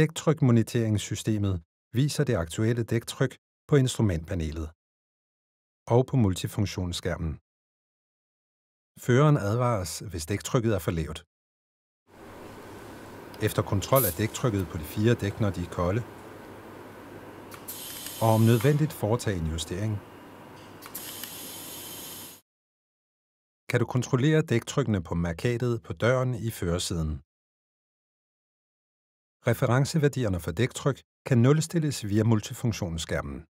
Dæktrykmoniteringssystemet viser det aktuelle dæktryk på instrumentpanelet og på multifunktionsskærmen. Føreren advares, hvis dæktrykket er for lavt. Efter kontrol af dæktrykket på de fire dæk, når de er kolde, og om nødvendigt foretage en justering. Kan du kontrollere dæktrykkene på markatet på døren i førersiden. Referenceværdierne for dæktryk kan nulstilles via multifunktionsskærmen.